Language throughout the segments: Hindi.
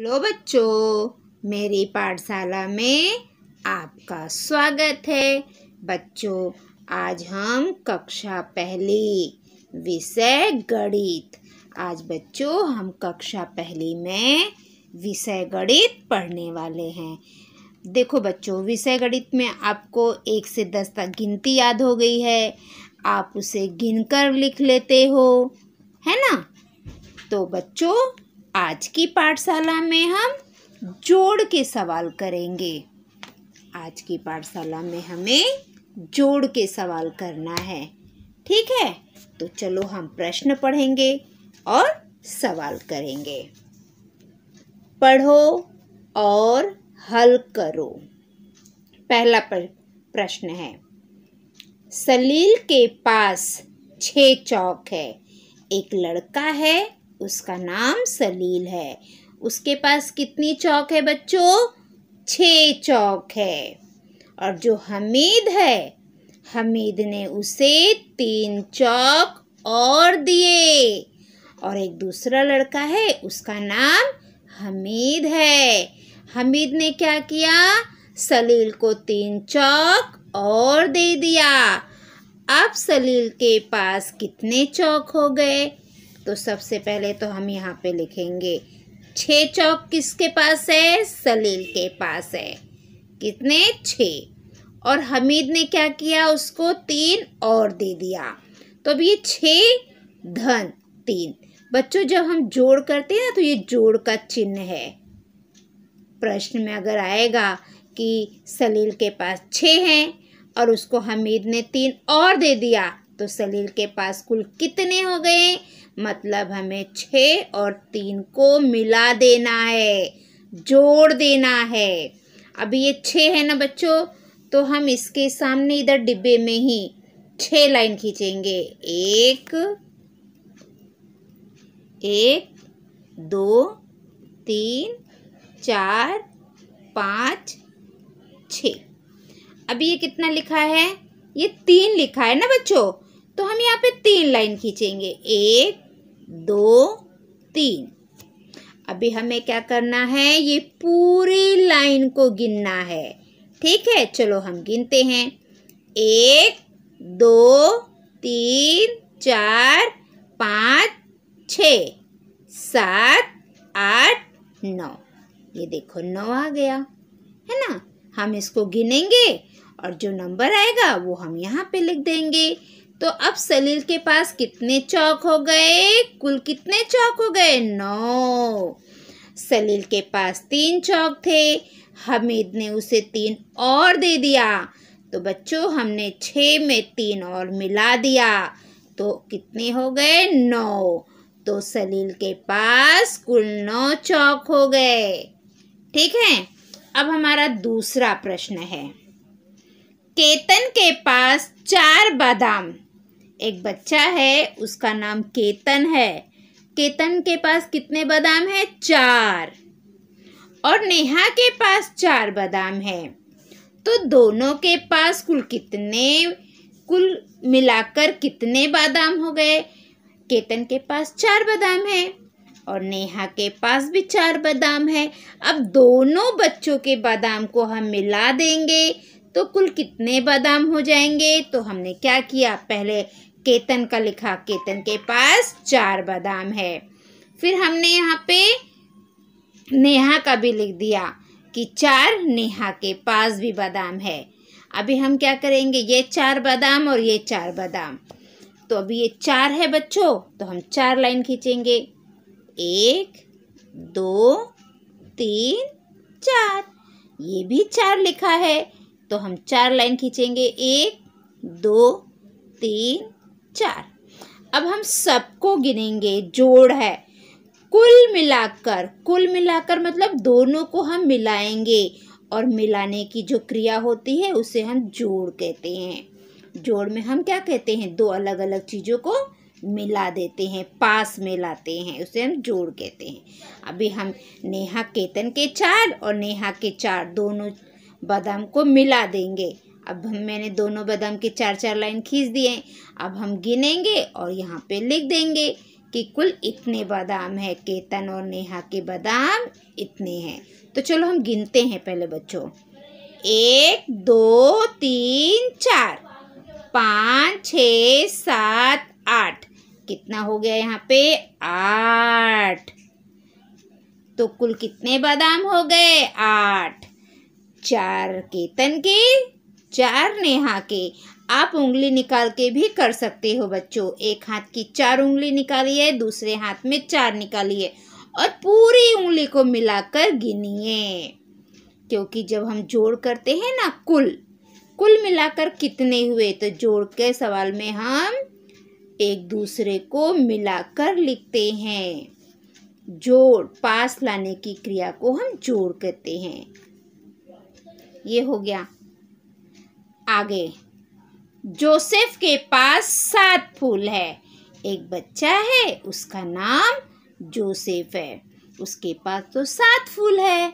हेलो बच्चों मेरी पाठशाला में आपका स्वागत है बच्चों आज हम कक्षा पहली विषय गणित आज बच्चों हम कक्षा पहली में विषय गणित पढ़ने वाले हैं देखो बच्चों विषय गणित में आपको एक से दस तक गिनती याद हो गई है आप उसे गिनकर लिख लेते हो है ना तो बच्चों आज की पाठशाला में हम जोड़ के सवाल करेंगे आज की पाठशाला में हमें जोड़ के सवाल करना है ठीक है तो चलो हम प्रश्न पढ़ेंगे और सवाल करेंगे पढ़ो और हल करो पहला प्रश्न है सलील के पास छ चौक है एक लड़का है उसका नाम सलील है उसके पास कितनी चौक है बच्चों छः चौक है और जो हमीद है हमीद ने उसे तीन चौक और दिए और एक दूसरा लड़का है उसका नाम हमीद है हमीद ने क्या किया सलील को तीन चौक और दे दिया अब सलील के पास कितने चौक हो गए तो सबसे पहले तो हम यहाँ पे लिखेंगे छः चौक किसके पास है सलील के पास है कितने छ और हमीद ने क्या किया उसको तीन और दे दिया तो अब ये छ धन तीन बच्चों जब हम जोड़ करते हैं ना तो ये जोड़ का चिन्ह है प्रश्न में अगर आएगा कि सलील के पास छ हैं और उसको हमीद ने तीन और दे दिया तो सलील के पास कुल कितने हो गए मतलब हमें छः और तीन को मिला देना है जोड़ देना है अभी ये छः है ना बच्चों तो हम इसके सामने इधर डिब्बे में ही छः लाइन खींचेंगे एक एक दो तीन चार पाँच छ अभी ये कितना लिखा है ये तीन लिखा है ना बच्चों तो हम यहाँ पे तीन लाइन खींचेंगे एक दो तीन अभी हमें क्या करना है ये पूरी लाइन को गिनना है ठीक है चलो हम गिनते हैं एक दो तीन चार पाँच छ सात आठ नौ ये देखो नौ आ गया है ना हम इसको गिनेंगे और जो नंबर आएगा वो हम यहाँ पे लिख देंगे तो अब सलील के पास कितने चौक हो गए कुल कितने चौक हो गए नौ सलील के पास तीन चौक थे हमीद ने उसे तीन और दे दिया तो बच्चों हमने छः में तीन और मिला दिया तो कितने हो गए नौ तो सलील के पास कुल नौ चौक हो गए ठीक है अब हमारा दूसरा प्रश्न है केतन के पास चार बादाम एक बच्चा है उसका नाम केतन है केतन के पास कितने बादाम है चार और नेहा के पास चार बादाम है तो दोनों के पास कुल कितने कुल मिलाकर कितने बादाम हो गए केतन के पास चार बादाम है और नेहा के पास भी चार बादाम है अब दोनों बच्चों के बादाम को हम मिला देंगे तो कुल कितने बादाम हो जाएंगे तो हमने क्या किया पहले केतन का लिखा केतन के पास चार बादाम है फिर हमने यहाँ पे नेहा का भी लिख दिया कि चार नेहा के पास भी बादाम है अभी हम क्या करेंगे ये चार बादाम और ये चार बादाम तो अभी ये चार है बच्चों तो हम चार लाइन खींचेंगे एक दो तीन चार ये भी चार लिखा है तो हम चार लाइन खींचेंगे एक दो तीन चार अब हम सबको गिनेंगे जोड़ है कुल मिलाकर कुल मिलाकर मतलब दोनों को हम मिलाएंगे और मिलाने की जो क्रिया होती है उसे हम जोड़ कहते हैं जोड़ में हम क्या कहते हैं दो अलग अलग चीज़ों को मिला देते हैं पास में लाते हैं उसे हम जोड़ कहते हैं अभी हम नेहा केतन के चार और नेहा के चार दोनों बादाम को मिला देंगे अब हम मैंने दोनों बादाम के चार चार लाइन खींच दिए अब हम गिनेंगे और यहाँ पे लिख देंगे कि कुल इतने बादाम है केतन और नेहा के बादाम इतने हैं तो चलो हम गिनते हैं पहले बच्चों एक दो तीन चार पाँच छ सात आठ कितना हो गया यहाँ पे आठ तो कुल कितने बादाम हो गए आठ चार केतन के चार नेहा के आप उंगली निकाल के भी कर सकते हो बच्चों एक हाथ की चार उंगली निकालिए दूसरे हाथ में चार निकालिए और पूरी उंगली को मिलाकर गिनिए क्योंकि जब हम जोड़ करते हैं ना कुल कुल मिलाकर कितने हुए तो जोड़ के सवाल में हम एक दूसरे को मिलाकर लिखते हैं जोड़ पास लाने की क्रिया को हम जोड़ करते हैं ये हो गया आगे जोसेफ के पास सात फूल है एक बच्चा है उसका नाम जोसेफ है उसके पास तो सात फूल है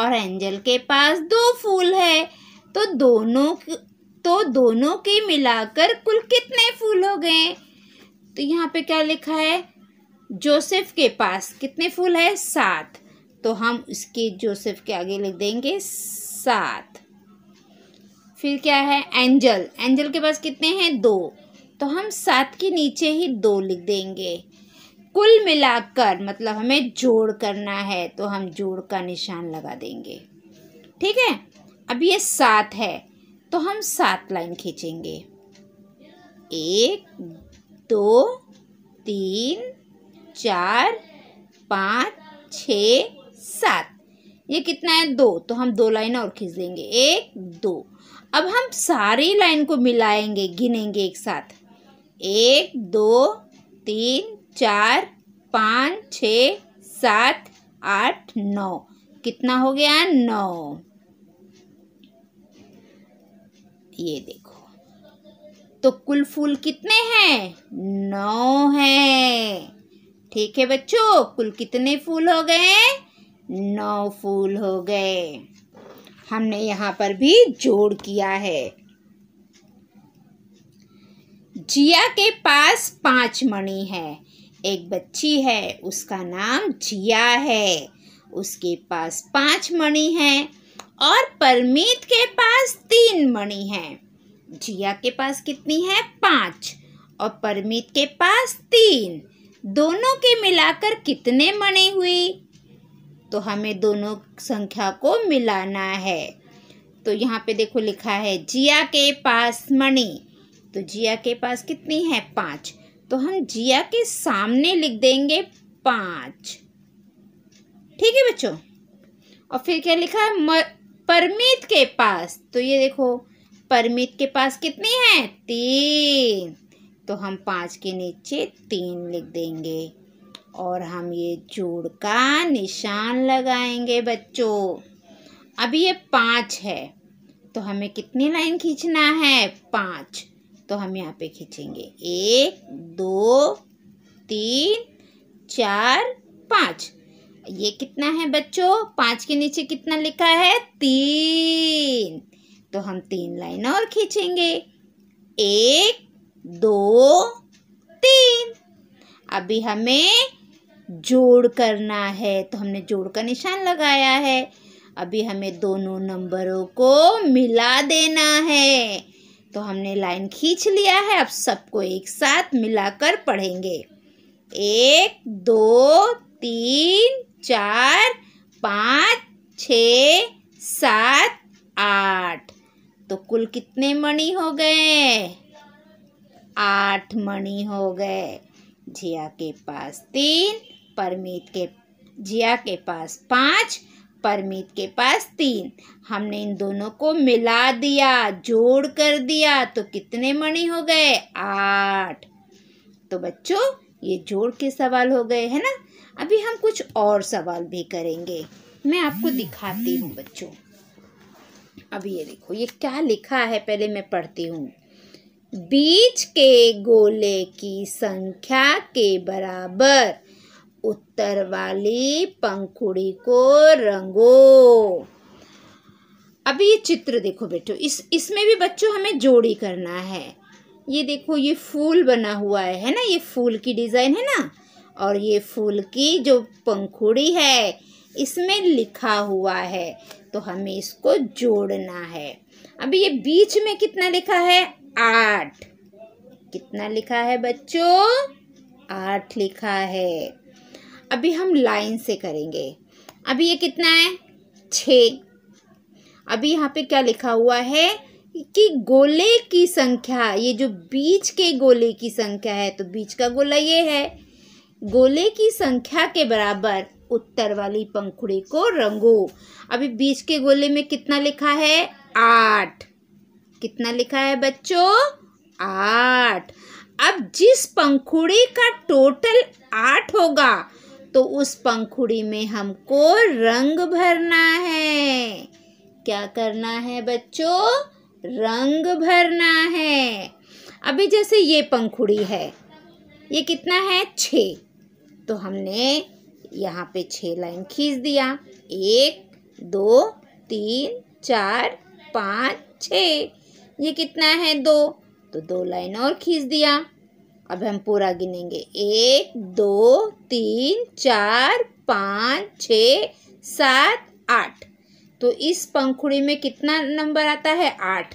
और एंजल के पास दो फूल है तो दोनों तो दोनों के मिलाकर कुल कितने फूल हो गए तो यहाँ पे क्या लिखा है जोसेफ के पास कितने फूल है सात तो हम इसके जोसेफ के आगे लिख देंगे सात फिर क्या है एंजल एंजल के पास कितने हैं दो तो हम सात के नीचे ही दो लिख देंगे कुल मिलाकर मतलब हमें जोड़ करना है तो हम जोड़ का निशान लगा देंगे ठीक है अब ये सात है तो हम सात लाइन खींचेंगे एक दो तीन चार पाँच छ सात ये कितना है दो तो हम दो लाइन और खींच देंगे एक दो अब हम सारी लाइन को मिलाएंगे गिनेंगे एक साथ एक दो तीन चार पाँच छ सात आठ नौ कितना हो गया नौ ये देखो तो कुल फूल कितने हैं नौ हैं ठीक है बच्चों कुल कितने फूल हो गए नौ फूल हो गए हमने यहाँ पर भी जोड़ किया है जिया के पास पांच मणि है एक बच्ची है उसका नाम जिया है उसके पास पांच मणि है और परमीत के पास तीन मणि है जिया के पास कितनी है पाँच और परमीत के पास तीन दोनों के मिलाकर कितने मणि हुई तो हमें दोनों संख्या को मिलाना है तो यहाँ पे देखो लिखा है जिया के पास मणि तो जिया के पास कितनी है पाँच तो हम जिया के सामने लिख देंगे पाँच ठीक है बच्चों और फिर क्या लिखा है परमित के पास तो ये देखो परमित के पास कितनी है तीन तो हम पाँच के नीचे तीन लिख देंगे और हम ये जोड़ का निशान लगाएंगे बच्चों अब ये पाँच है तो हमें कितनी लाइन खींचना है पाँच तो हम यहाँ पे खींचेंगे एक दो तीन चार पाँच ये कितना है बच्चों पाँच के नीचे कितना लिखा है तीन तो हम तीन लाइन और खींचेंगे एक दो तीन अभी हमें जोड़ करना है तो हमने जोड़ का निशान लगाया है अभी हमें दोनों नंबरों को मिला देना है तो हमने लाइन खींच लिया है अब सबको एक साथ मिलाकर पढ़ेंगे एक दो तीन चार पाँच छ सात आठ तो कुल कितने मणि हो गए आठ मणि हो गए झिया के पास तीन परमीत के जिया के पास पाँच परमीत के पास तीन हमने इन दोनों को मिला दिया जोड़ कर दिया तो कितने मणि हो गए आठ तो बच्चों ये जोड़ के सवाल हो गए है ना अभी हम कुछ और सवाल भी करेंगे मैं आपको दिखाती हूँ बच्चों अभी ये देखो ये क्या लिखा है पहले मैं पढ़ती हूँ बीच के गोले की संख्या के बराबर उत्तर वाली पंखुड़ी को रंगो अभी ये चित्र देखो बेटो इस इसमें भी बच्चों हमें जोड़ी करना है ये देखो ये फूल बना हुआ है है ना ये फूल की डिज़ाइन है ना और ये फूल की जो पंखुड़ी है इसमें लिखा हुआ है तो हमें इसको जोड़ना है अभी ये बीच में कितना लिखा है आठ कितना लिखा है बच्चों आठ लिखा है अभी हम लाइन से करेंगे अभी ये कितना है छ अभी यहाँ पे क्या लिखा हुआ है कि गोले की संख्या ये जो बीच के गोले की संख्या है तो बीच का गोला ये है गोले की संख्या के बराबर उत्तर वाली पंखुड़ी को रंगो अभी बीच के गोले में कितना लिखा है आठ कितना लिखा है बच्चों आठ अब जिस पंखुड़ी का टोटल आठ होगा तो उस पंखुड़ी में हमको रंग भरना है क्या करना है बच्चों रंग भरना है अभी जैसे ये पंखुड़ी है ये कितना है छ तो हमने यहाँ पे छः लाइन खींच दिया एक दो तीन चार पाँच छ ये कितना है दो तो दो लाइन और खींच दिया अब हम पूरा गिनेंगे एक दो तीन चार पाँच छ सात आठ तो इस पंखुड़ी में कितना नंबर आता है आठ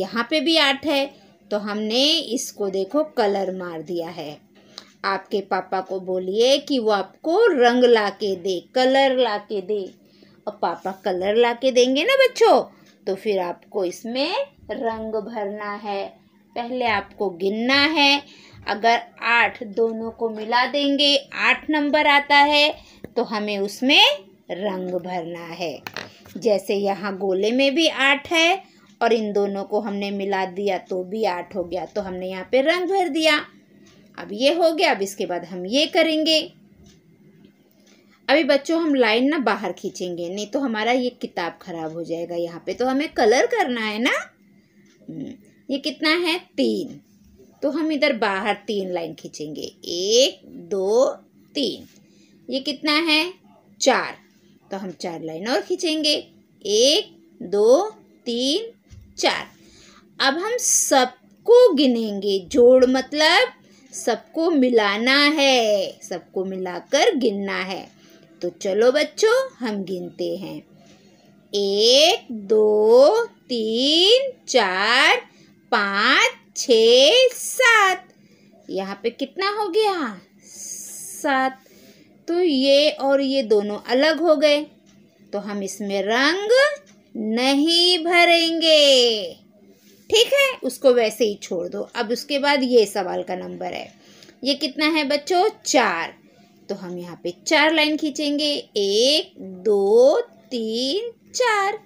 यहाँ पे भी आठ है तो हमने इसको देखो कलर मार दिया है आपके पापा को बोलिए कि वो आपको रंग ला के दे कलर ला के दे और पापा कलर ला के देंगे ना बच्चों तो फिर आपको इसमें रंग भरना है पहले आपको गिनना है अगर आठ दोनों को मिला देंगे आठ नंबर आता है तो हमें उसमें रंग भरना है जैसे यहाँ गोले में भी आठ है और इन दोनों को हमने मिला दिया तो भी आठ हो गया तो हमने यहाँ पे रंग भर दिया अब ये हो गया अब इसके बाद हम ये करेंगे अभी बच्चों हम लाइन ना बाहर खींचेंगे नहीं तो हमारा ये किताब खराब हो जाएगा यहाँ पे तो हमें कलर करना है ना हम्म, ये कितना है तीन तो हम इधर बाहर तीन लाइन खींचेंगे एक दो तीन ये कितना है चार तो हम चार लाइन और खींचेंगे एक दो तीन चार अब हम सबको गिनेंगे जोड़ मतलब सबको मिलाना है सबको मिलाकर गिनना है तो चलो बच्चों हम गिनते हैं एक दो तीन चार पाँच छ सात यहाँ पे कितना हो गया सात तो ये और ये दोनों अलग हो गए तो हम इसमें रंग नहीं भरेंगे ठीक है उसको वैसे ही छोड़ दो अब उसके बाद ये सवाल का नंबर है ये कितना है बच्चों चार तो हम यहाँ पे चार लाइन खींचेंगे एक दो तीन चार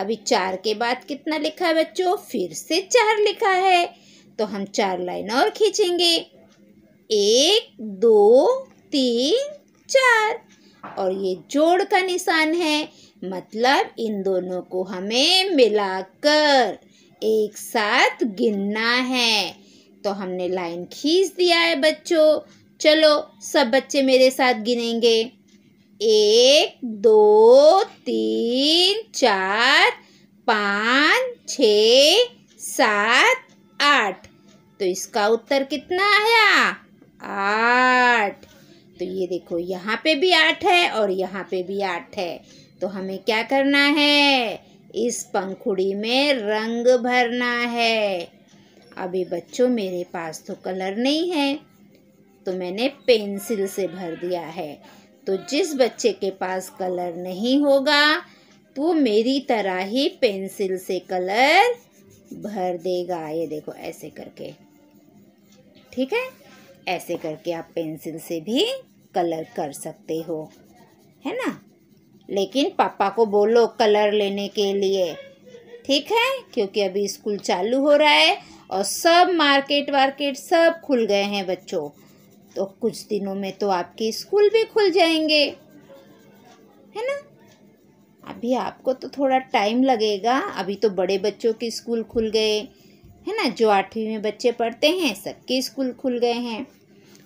अभी चार के बाद कितना लिखा है बच्चों फिर से चार लिखा है तो हम चार लाइन और खींचेंगे एक दो तीन चार और ये जोड़ का निशान है मतलब इन दोनों को हमें मिलाकर एक साथ गिनना है तो हमने लाइन खींच दिया है बच्चों चलो सब बच्चे मेरे साथ गिनेंगे एक दो तीन चार पाँच छ सात आठ तो इसका उत्तर कितना आया आठ तो ये देखो यहाँ पे भी आठ है और यहाँ पे भी आठ है तो हमें क्या करना है इस पंखुड़ी में रंग भरना है अभी बच्चों मेरे पास तो कलर नहीं है तो मैंने पेंसिल से भर दिया है तो जिस बच्चे के पास कलर नहीं होगा वो तो मेरी तरह ही पेंसिल से कलर भर देगा ये देखो ऐसे करके ठीक है ऐसे करके आप पेंसिल से भी कलर कर सकते हो है ना लेकिन पापा को बोलो कलर लेने के लिए ठीक है क्योंकि अभी स्कूल चालू हो रहा है और सब मार्केट वार्केट सब खुल गए हैं बच्चों तो कुछ दिनों में तो आपके स्कूल भी खुल जाएंगे है ना अभी आपको तो थोड़ा टाइम लगेगा अभी तो बड़े बच्चों के स्कूल खुल गए है ना जो आठवीं में बच्चे पढ़ते हैं सबके स्कूल खुल गए हैं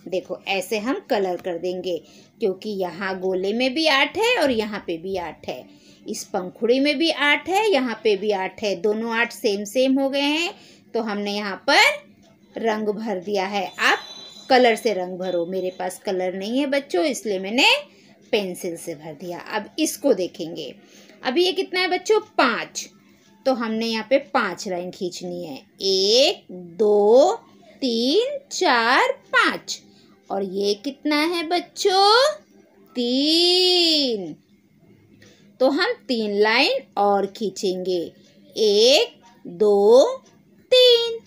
देखो ऐसे हम कलर कर देंगे क्योंकि यहाँ गोले में भी आठ है और यहाँ पे भी आठ है इस पंखुड़ी में भी आठ है यहाँ पे भी आठ है दोनों आठ सेम सेम हो गए हैं तो हमने यहाँ पर रंग भर दिया है आप कलर से रंग भरो मेरे पास कलर नहीं है बच्चों इसलिए मैंने पेंसिल से भर दिया अब इसको देखेंगे अभी ये कितना है बच्चों पाँच तो हमने यहाँ पे पाँच लाइन खींचनी है एक दो तीन चार पाँच और ये कितना है बच्चों तीन तो हम तीन लाइन और खींचेंगे एक दो तीन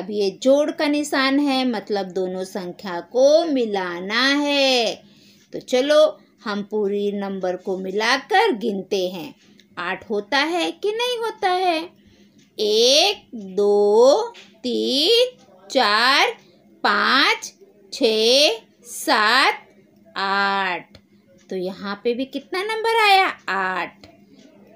अब ये जोड़ का निशान है मतलब दोनों संख्या को मिलाना है तो चलो हम पूरी नंबर को मिलाकर गिनते हैं आठ होता है कि नहीं होता है एक दो तीन चार पाँच छ सात आठ तो यहाँ पे भी कितना नंबर आया आठ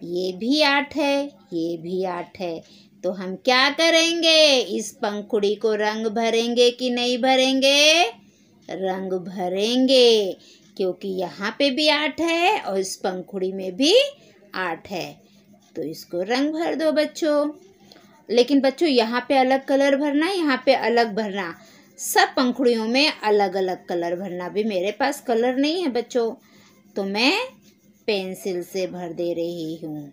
ये भी आठ है ये भी आठ है तो हम क्या करेंगे इस पंखुड़ी को रंग भरेंगे कि नहीं भरेंगे रंग भरेंगे क्योंकि यहाँ पे भी आठ है और इस पंखुड़ी में भी आठ है तो इसको रंग भर दो बच्चों लेकिन बच्चों यहाँ पे अलग कलर भरना यहाँ पे अलग भरना सब पंखुड़ियों में अलग अलग कलर भरना भी मेरे पास कलर नहीं है बच्चों तो मैं पेंसिल से भर दे रही हूँ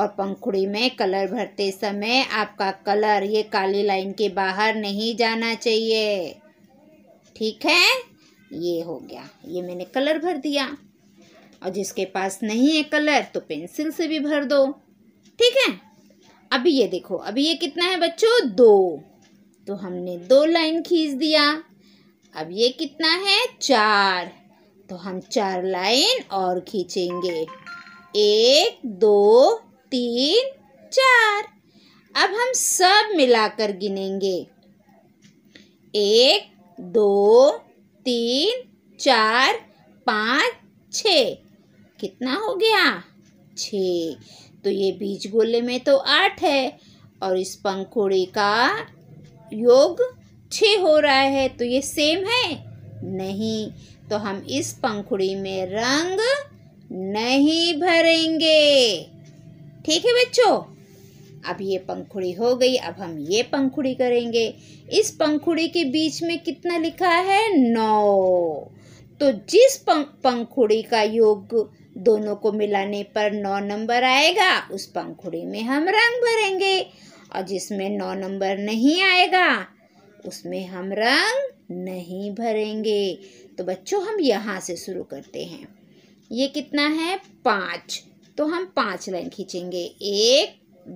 और पंखुड़ी में कलर भरते समय आपका कलर ये काली लाइन के बाहर नहीं जाना चाहिए ठीक है ये हो गया ये मैंने कलर भर दिया और जिसके पास नहीं है कलर तो पेंसिल से भी भर दो ठीक है अभी ये देखो अभी ये कितना है बच्चों दो तो हमने दो लाइन खींच दिया अब ये कितना है चार तो हम चार लाइन और खींचेंगे एक दो तीन चार अब हम सब मिलाकर गिनेंगे एक दो तीन चार पाँच छ कितना हो गया छ तो ये बीज गोले में तो आठ है और इस पंखुड़ी का योग छ हो रहा है तो ये सेम है नहीं तो हम इस पंखुड़ी में रंग नहीं भरेंगे ठीक है बच्चों अब ये पंखुड़ी हो गई अब हम ये पंखुड़ी करेंगे इस पंखुड़ी के बीच में कितना लिखा है नौ तो जिस पंखुड़ी का योग दोनों को मिलाने पर नौ नंबर आएगा उस पंखुड़ी में हम रंग भरेंगे और जिसमें नौ नंबर नहीं आएगा उसमें हम रंग नहीं भरेंगे तो बच्चों हम यहाँ से शुरू करते हैं ये कितना है पाँच तो हम पाँच लाइन खींचेंगे एक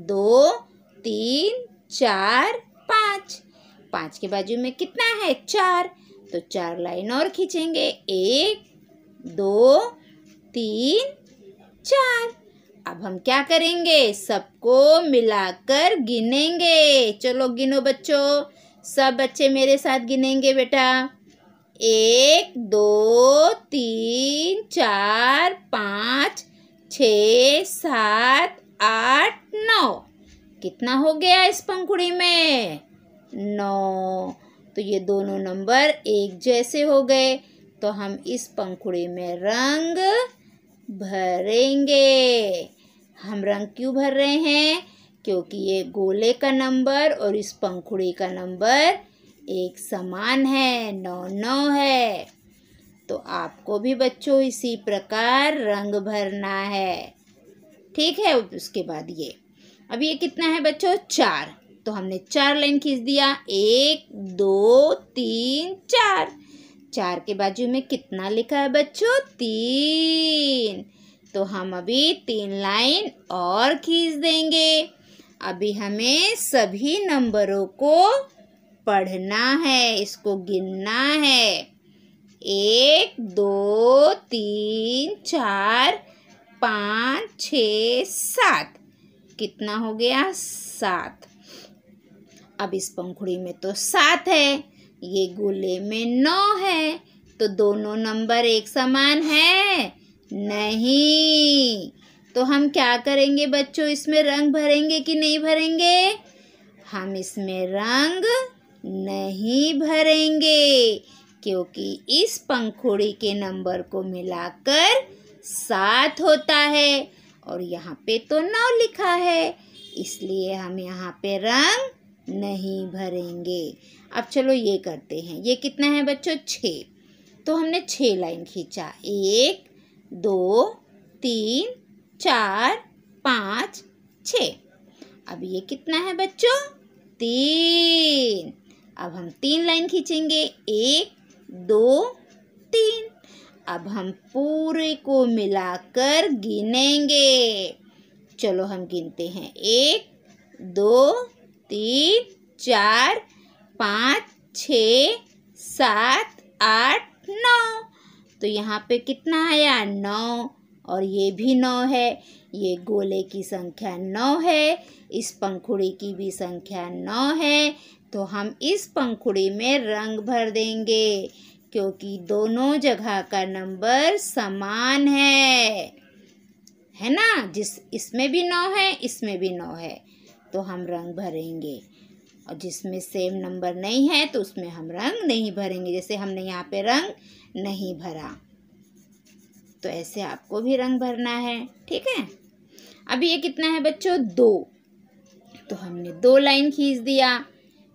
दो तीन चार पाँच पाँच के बाजू में कितना है चार तो चार लाइन और खींचेंगे एक दो तीन चार अब हम क्या करेंगे सबको मिलाकर गिनेंगे चलो गिनो बच्चों सब बच्चे मेरे साथ गिनेंगे बेटा एक दो तीन चार पाँच छ सात आठ कितना हो गया इस पंखुड़ी में नौ तो ये दोनों नंबर एक जैसे हो गए तो हम इस पंखुड़ी में रंग भरेंगे हम रंग क्यों भर रहे हैं क्योंकि ये गोले का नंबर और इस पंखुड़ी का नंबर एक समान है नौ नौ है तो आपको भी बच्चों इसी प्रकार रंग भरना है ठीक है उसके बाद ये अब ये कितना है बच्चों चार तो हमने चार लाइन खींच दिया एक दो तीन चार चार के बाजू में कितना लिखा है बच्चों तीन तो हम अभी तीन लाइन और खींच देंगे अभी हमें सभी नंबरों को पढ़ना है इसको गिनना है एक दो तीन चार पाँच छ सात कितना हो गया सात अब इस पंखुड़ी में तो सात है ये गोले में नौ है तो दोनों नंबर एक समान है नहीं तो हम क्या करेंगे बच्चों इसमें रंग भरेंगे कि नहीं भरेंगे हम इसमें रंग नहीं भरेंगे क्योंकि इस पंखुड़ी के नंबर को मिलाकर सात होता है और यहाँ पे तो नौ लिखा है इसलिए हम यहाँ पे रंग नहीं भरेंगे अब चलो ये करते हैं ये कितना है बच्चों छ तो हमने छः लाइन खींचा एक दो तीन चार पाँच छ अब ये कितना है बच्चों तीन अब हम तीन लाइन खींचेंगे एक दो तीन अब हम पूरे को मिलाकर गिनेंगे चलो हम गिनते हैं एक दो तीन चार पाँच छ सात आठ नौ तो यहाँ पे कितना आया नौ और ये भी नौ है ये गोले की संख्या नौ है इस पंखुड़ी की भी संख्या नौ है तो हम इस पंखुड़ी में रंग भर देंगे क्योंकि दोनों जगह का नंबर समान है है ना जिस इसमें भी नौ है इसमें भी नौ है तो हम रंग भरेंगे और जिसमें सेम नंबर नहीं है तो उसमें हम रंग नहीं भरेंगे जैसे हमने यहाँ पे रंग नहीं भरा तो ऐसे आपको भी रंग भरना है ठीक है अभी ये कितना है बच्चों दो तो हमने दो लाइन खींच दिया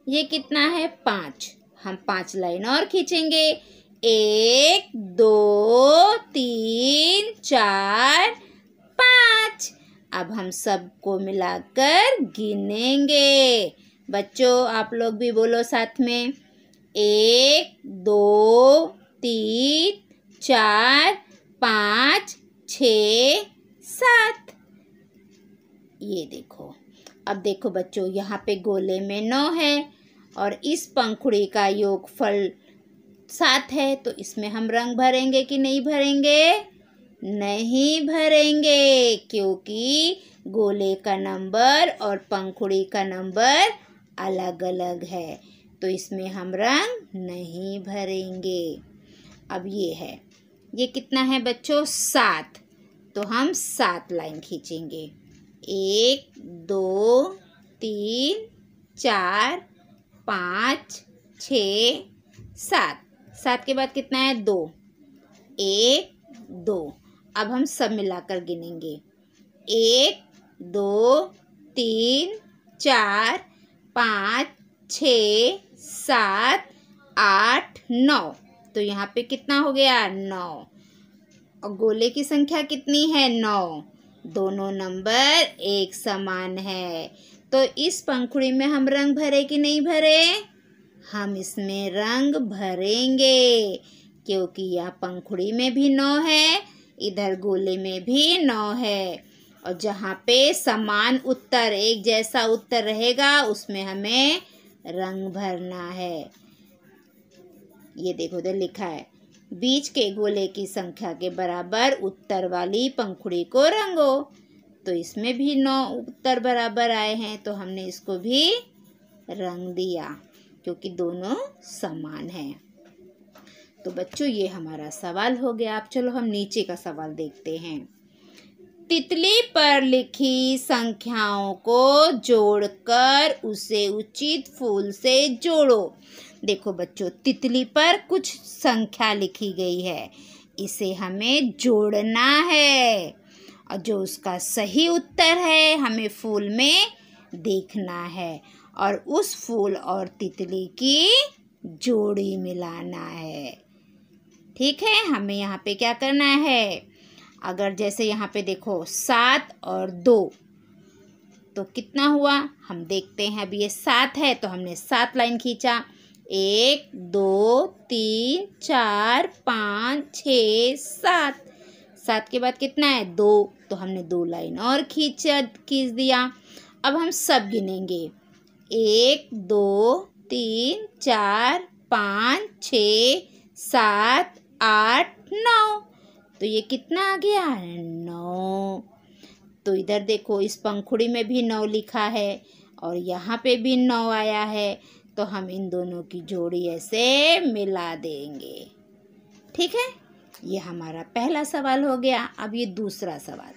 ये कितना है पाँच हम पांच लाइन और खींचेंगे एक दो तीन चार पाँच अब हम सबको मिलाकर गिनेंगे बच्चों आप लोग भी बोलो साथ में एक दो तीन चार पाँच छ सात ये देखो अब देखो बच्चों यहाँ पे गोले में नौ है और इस पंखुड़ी का योगफल सात है तो इसमें हम रंग भरेंगे कि नहीं भरेंगे नहीं भरेंगे क्योंकि गोले का नंबर और पंखुड़ी का नंबर अलग अलग है तो इसमें हम रंग नहीं भरेंगे अब ये है ये कितना है बच्चों सात तो हम सात लाइन खींचेंगे एक दो तीन चार पाँच छ सात सात के बाद कितना है दो एक दो अब हम सब मिलाकर गिनेंगे एक दो तीन चार पाँच छ सात आठ नौ तो यहाँ पे कितना हो गया नौ और गोले की संख्या कितनी है नौ दोनों नंबर एक समान है तो इस पंखुड़ी में हम रंग भरे कि नहीं भरे हम इसमें रंग भरेंगे क्योंकि यह पंखुड़ी में भी नौ है इधर गोले में भी नौ है और जहाँ पे समान उत्तर एक जैसा उत्तर रहेगा उसमें हमें रंग भरना है ये देखो तो लिखा है बीच के गोले की संख्या के बराबर उत्तर वाली पंखुड़ी को रंगो तो इसमें भी नौ उत्तर बराबर आए हैं तो हमने इसको भी रंग दिया क्योंकि दोनों समान हैं तो बच्चों ये हमारा सवाल हो गया आप चलो हम नीचे का सवाल देखते हैं तितली पर लिखी संख्याओं को जोड़कर उसे उचित फूल से जोड़ो देखो बच्चों तितली पर कुछ संख्या लिखी गई है इसे हमें जोड़ना है और जो उसका सही उत्तर है हमें फूल में देखना है और उस फूल और तितली की जोड़ी मिलाना है ठीक है हमें यहाँ पे क्या करना है अगर जैसे यहाँ पे देखो सात और दो तो कितना हुआ हम देखते हैं अब ये सात है तो हमने सात लाइन खींचा एक दो तीन चार पाँच छ सात सात के बाद कितना है दो तो हमने दो लाइन और खींच खींच दिया अब हम सब गिनेंगे एक दो तीन चार पाँच छ सात आठ नौ तो ये कितना आ गया नौ तो इधर देखो इस पंखुड़ी में भी नौ लिखा है और यहाँ पे भी नौ आया है तो हम इन दोनों की जोड़ी ऐसे मिला देंगे ठीक है ये हमारा पहला सवाल हो गया अब ये दूसरा सवाल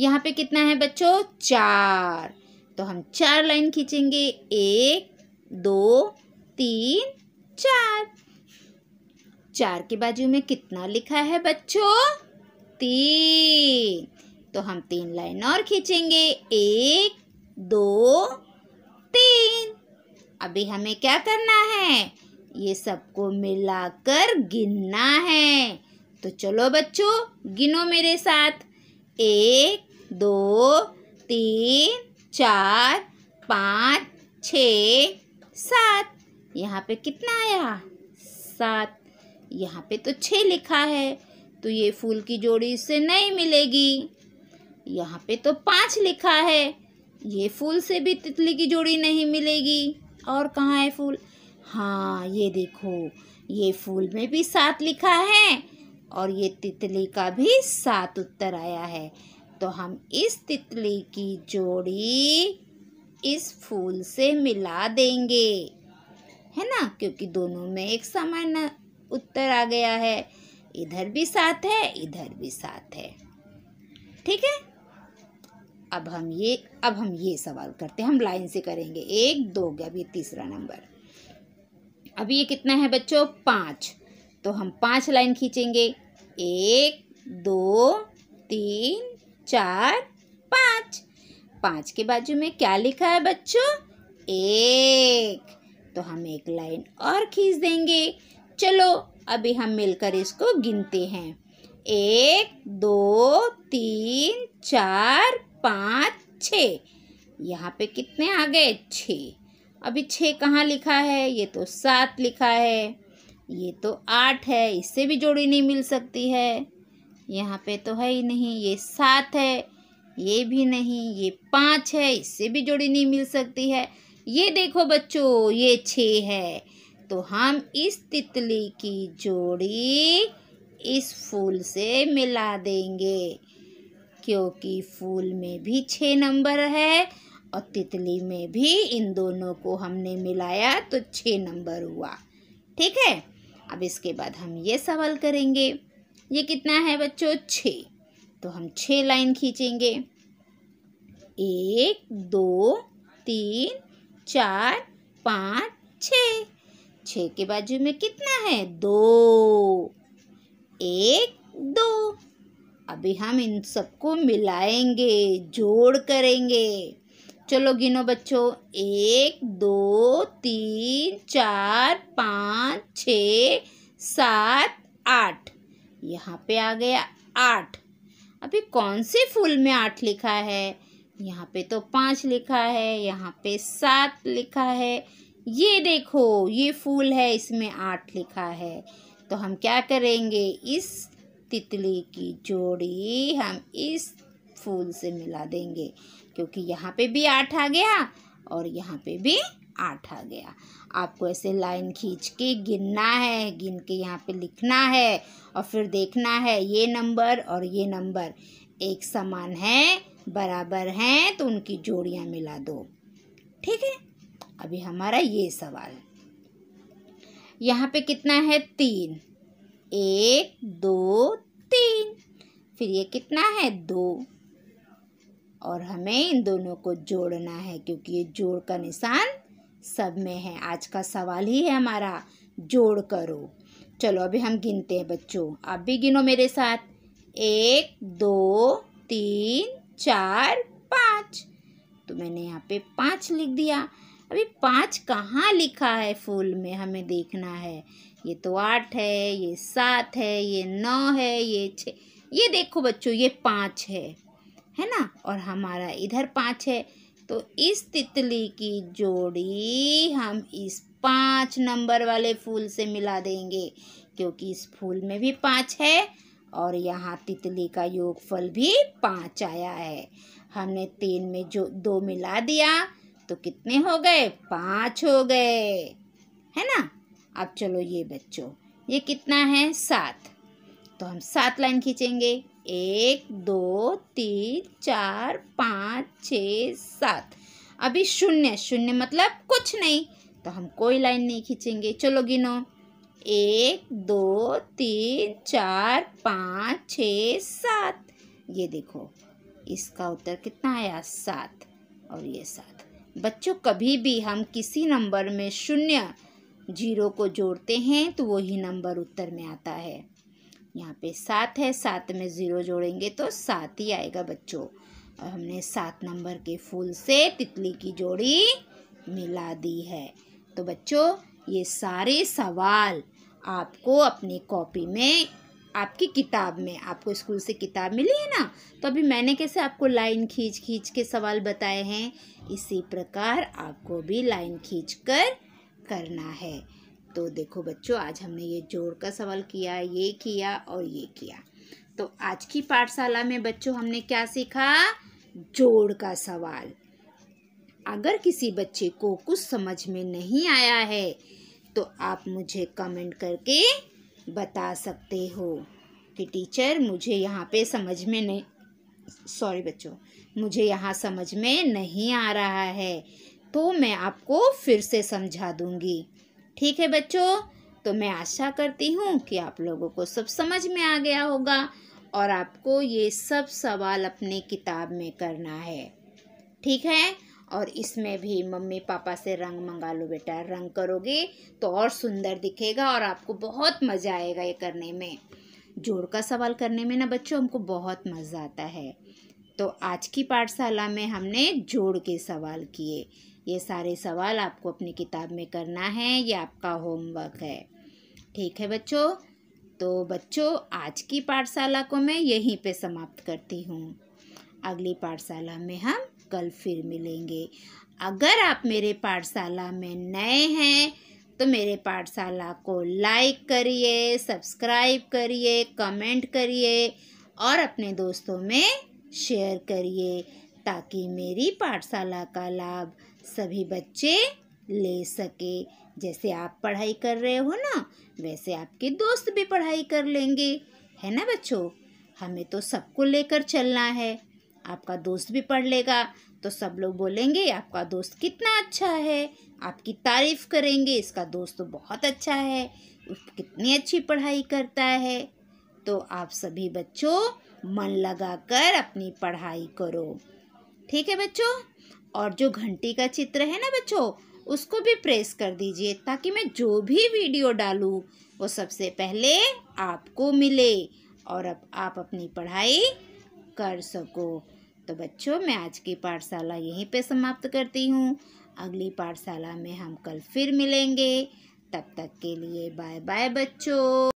यहाँ पे कितना है बच्चों चार तो हम चार लाइन खींचेंगे एक दो तीन चार चार के बाजू में कितना लिखा है बच्चों तीन तो हम तीन लाइन और खींचेंगे एक दो तीन अभी हमें क्या करना है ये सबको मिलाकर गिनना है तो चलो बच्चों गिनो मेरे साथ एक दो तीन चार पाँच छ सात यहाँ पे कितना आया सात यहाँ पे तो छः लिखा है तो ये फूल की जोड़ी से नहीं मिलेगी यहाँ पे तो पाँच लिखा है ये फूल से भी तितली की जोड़ी नहीं मिलेगी और कहाँ है फूल हाँ ये देखो ये फूल में भी सात लिखा है और ये तितली का भी सात उत्तर आया है तो हम इस तितली की जोड़ी इस फूल से मिला देंगे है ना क्योंकि दोनों में एक समान उत्तर आ गया है इधर भी साथ है इधर भी साथ है ठीक है अब हम ये अब हम ये सवाल करते हैं हम लाइन से करेंगे एक दो गया अब ये तीसरा नंबर अभी ये कितना है बच्चों पाँच तो हम पाँच लाइन खींचेंगे एक दो तीन चार पाँच पाँच के बाजू में क्या लिखा है बच्चों एक तो हम एक लाइन और खींच देंगे चलो अभी हम मिलकर इसको गिनते हैं एक दो तीन चार पाँच छ यहाँ पे कितने आ गए छ अभी छः कहाँ लिखा है ये तो सात लिखा है ये तो आठ है इससे भी जोड़ी नहीं मिल सकती है यहाँ पे तो है ही नहीं ये सात है ये भी नहीं ये पाँच है इससे भी जोड़ी नहीं मिल सकती है ये देखो बच्चों ये छ है तो हम इस तितली की जोड़ी इस फूल से मिला देंगे क्योंकि फूल में भी छ नंबर है और तितली में भी इन दोनों को हमने मिलाया तो छ नंबर हुआ ठीक है अब इसके बाद हम ये सवाल करेंगे ये कितना है बच्चों छः तो हम छः लाइन खींचेंगे एक दो तीन चार पाँच छ छ के बाजू में कितना है दो एक दो अभी हम इन सबको मिलाएंगे जोड़ करेंगे चलो गिनो बच्चों एक दो तीन चार पाँच छ सात आठ यहाँ पे आ गया आठ अभी कौन से फूल में आठ लिखा है यहाँ पे तो पाँच लिखा है यहाँ पे सात लिखा है ये देखो ये फूल है इसमें आठ लिखा है तो हम क्या करेंगे इस तितली की जोड़ी हम इस फूल से मिला देंगे क्योंकि यहाँ पे भी आठ आ गया और यहाँ पे भी आठ आ गया आपको ऐसे लाइन खींच के गिनना है गिन के यहाँ पे लिखना है और फिर देखना है ये नंबर और ये नंबर एक समान है बराबर हैं तो उनकी जोड़ियाँ मिला दो ठीक है अभी हमारा ये सवाल यहाँ पे कितना है तीन एक दो तीन फिर ये कितना है दो और हमें इन दोनों को जोड़ना है क्योंकि ये जोड़ का निशान सब में है आज का सवाल ही है हमारा जोड़ करो चलो अभी हम गिनते हैं बच्चों आप भी गिनो मेरे साथ एक दो तीन चार पाँच तो मैंने यहाँ पे पाँच लिख दिया अभी पाँच कहाँ लिखा है फूल में हमें देखना है ये तो आठ है ये सात है ये नौ है ये छ ये देखो बच्चों ये पाँच है है ना और हमारा इधर पाँच है तो इस तितली की जोड़ी हम इस पाँच नंबर वाले फूल से मिला देंगे क्योंकि इस फूल में भी पाँच है और यहाँ तितली का योगफल भी पाँच आया है हमने तीन में जो दो मिला दिया तो कितने हो गए पाँच हो गए है ना अब चलो ये बच्चों ये कितना है सात तो हम सात लाइन खींचेंगे एक दो तीन चार पाँच छ सात अभी शून्य शून्य मतलब कुछ नहीं तो हम कोई लाइन नहीं खींचेंगे चलो गिनो एक दो तीन चार पाँच छ सात ये देखो इसका उत्तर कितना आया सात और ये सात बच्चों कभी भी हम किसी नंबर में शून्य जीरो को जोड़ते हैं तो वही नंबर उत्तर में आता है यहाँ पे सात है सात में ज़ीरो जोड़ेंगे तो सात ही आएगा बच्चों और हमने सात नंबर के फूल से तितली की जोड़ी मिला दी है तो बच्चों ये सारे सवाल आपको अपनी कॉपी में आपकी किताब में आपको स्कूल से किताब मिली है ना तो अभी मैंने कैसे आपको लाइन खींच खींच के सवाल बताए हैं इसी प्रकार आपको भी लाइन खींच कर करना है तो देखो बच्चों आज हमने ये जोड़ का सवाल किया ये किया और ये किया तो आज की पाठशाला में बच्चों हमने क्या सीखा जोड़ का सवाल अगर किसी बच्चे को कुछ समझ में नहीं आया है तो आप मुझे कमेंट करके बता सकते हो कि टीचर मुझे यहाँ पे समझ में नहीं सॉरी बच्चों मुझे यहाँ समझ में नहीं आ रहा है तो मैं आपको फिर से समझा दूँगी ठीक है बच्चों तो मैं आशा करती हूँ कि आप लोगों को सब समझ में आ गया होगा और आपको ये सब सवाल अपने किताब में करना है ठीक है और इसमें भी मम्मी पापा से रंग मंगा लो बेटा रंग करोगे तो और सुंदर दिखेगा और आपको बहुत मज़ा आएगा ये करने में जोड़ का सवाल करने में ना बच्चों हमको बहुत मज़ा आता है तो आज की पाठशाला में हमने जोड़ के सवाल किए ये सारे सवाल आपको अपनी किताब में करना है ये आपका होमवर्क है ठीक है बच्चों तो बच्चों आज की पाठशाला को मैं यहीं पे समाप्त करती हूँ अगली पाठशाला में हम कल फिर मिलेंगे अगर आप मेरे पाठशाला में नए हैं तो मेरे पाठशाला को लाइक करिए सब्सक्राइब करिए कमेंट करिए और अपने दोस्तों में शेयर करिए ताकि मेरी पाठशाला का लाभ सभी बच्चे ले सके जैसे आप पढ़ाई कर रहे हो ना वैसे आपके दोस्त भी पढ़ाई कर लेंगे है ना बच्चों हमें तो सबको लेकर चलना है आपका दोस्त भी पढ़ लेगा तो सब लोग बोलेंगे आपका दोस्त कितना अच्छा है आपकी तारीफ़ करेंगे इसका दोस्त तो बहुत अच्छा है कितनी अच्छी पढ़ाई करता है तो आप सभी बच्चों मन लगाकर अपनी पढ़ाई करो ठीक है बच्चों और जो घंटी का चित्र है ना बच्चों उसको भी प्रेस कर दीजिए ताकि मैं जो भी वीडियो डालूँ वो सबसे पहले आपको मिले और अब आप अपनी पढ़ाई कर सको तो बच्चों मैं आज की पाठशाला यहीं पे समाप्त करती हूँ अगली पाठशाला में हम कल फिर मिलेंगे तब तक के लिए बाय बाय बच्चों